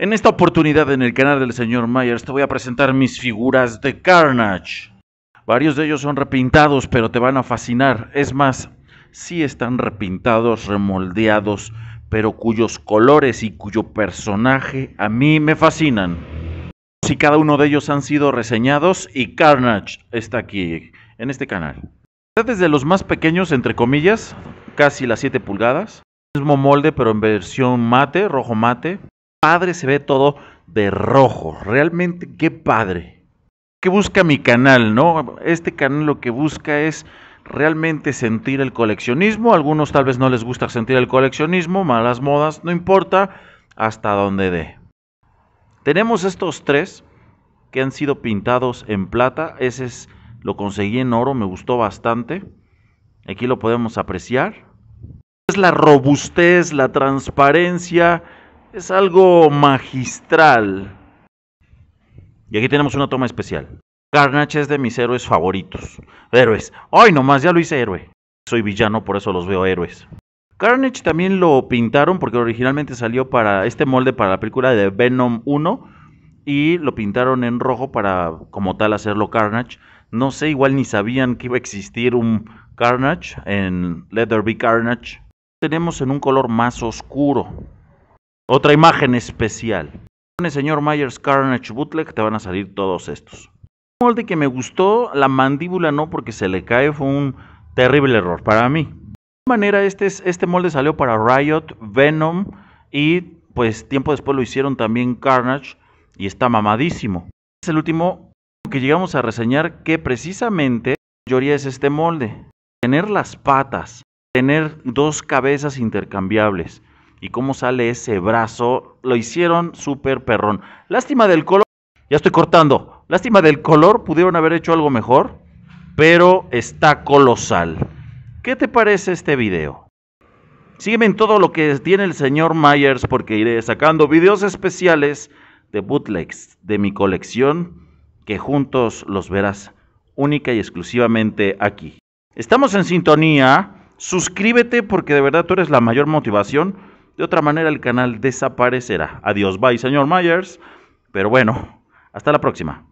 En esta oportunidad en el canal del señor Myers te voy a presentar mis figuras de Carnage. Varios de ellos son repintados, pero te van a fascinar. Es más, sí están repintados, remoldeados, pero cuyos colores y cuyo personaje a mí me fascinan. Si cada uno de ellos han sido reseñados y Carnage está aquí, en este canal. Desde los más pequeños, entre comillas, casi las 7 pulgadas. Mismo molde, pero en versión mate, rojo mate padre se ve todo de rojo. Realmente qué padre. ¿Qué busca mi canal, no? Este canal lo que busca es realmente sentir el coleccionismo. Algunos tal vez no les gusta sentir el coleccionismo, malas modas, no importa, hasta donde dé. Tenemos estos tres que han sido pintados en plata. Ese es, lo conseguí en oro, me gustó bastante. Aquí lo podemos apreciar. Es la robustez, la transparencia, es algo magistral. Y aquí tenemos una toma especial. Carnage es de mis héroes favoritos. Héroes. ¡Ay, nomás! Ya lo hice héroe. Soy villano, por eso los veo héroes. Carnage también lo pintaron porque originalmente salió para este molde para la película de Venom 1 y lo pintaron en rojo para como tal hacerlo Carnage. No sé, igual ni sabían que iba a existir un Carnage en Let There Be Carnage. Tenemos en un color más oscuro, otra imagen especial. el señor Myers Carnage Bootleg, te van a salir todos estos. Un molde que me gustó, la mandíbula no, porque se le cae, fue un terrible error para mí. De manera, este, este molde salió para Riot, Venom y pues tiempo después lo hicieron también Carnage y está mamadísimo. Es el último que llegamos a reseñar que precisamente la mayoría es este molde. Tener las patas, tener dos cabezas intercambiables y cómo sale ese brazo. Lo hicieron súper perrón. Lástima del color. Ya estoy cortando. Lástima del color. Pudieron haber hecho algo mejor. Pero está colosal. ¿Qué te parece este video? Sígueme en todo lo que tiene el señor Myers porque iré sacando videos especiales de bootlegs de mi colección que juntos los verás única y exclusivamente aquí. Estamos en sintonía. Suscríbete porque de verdad tú eres la mayor motivación de otra manera el canal desaparecerá. Adiós, bye, señor Myers. Pero bueno, hasta la próxima.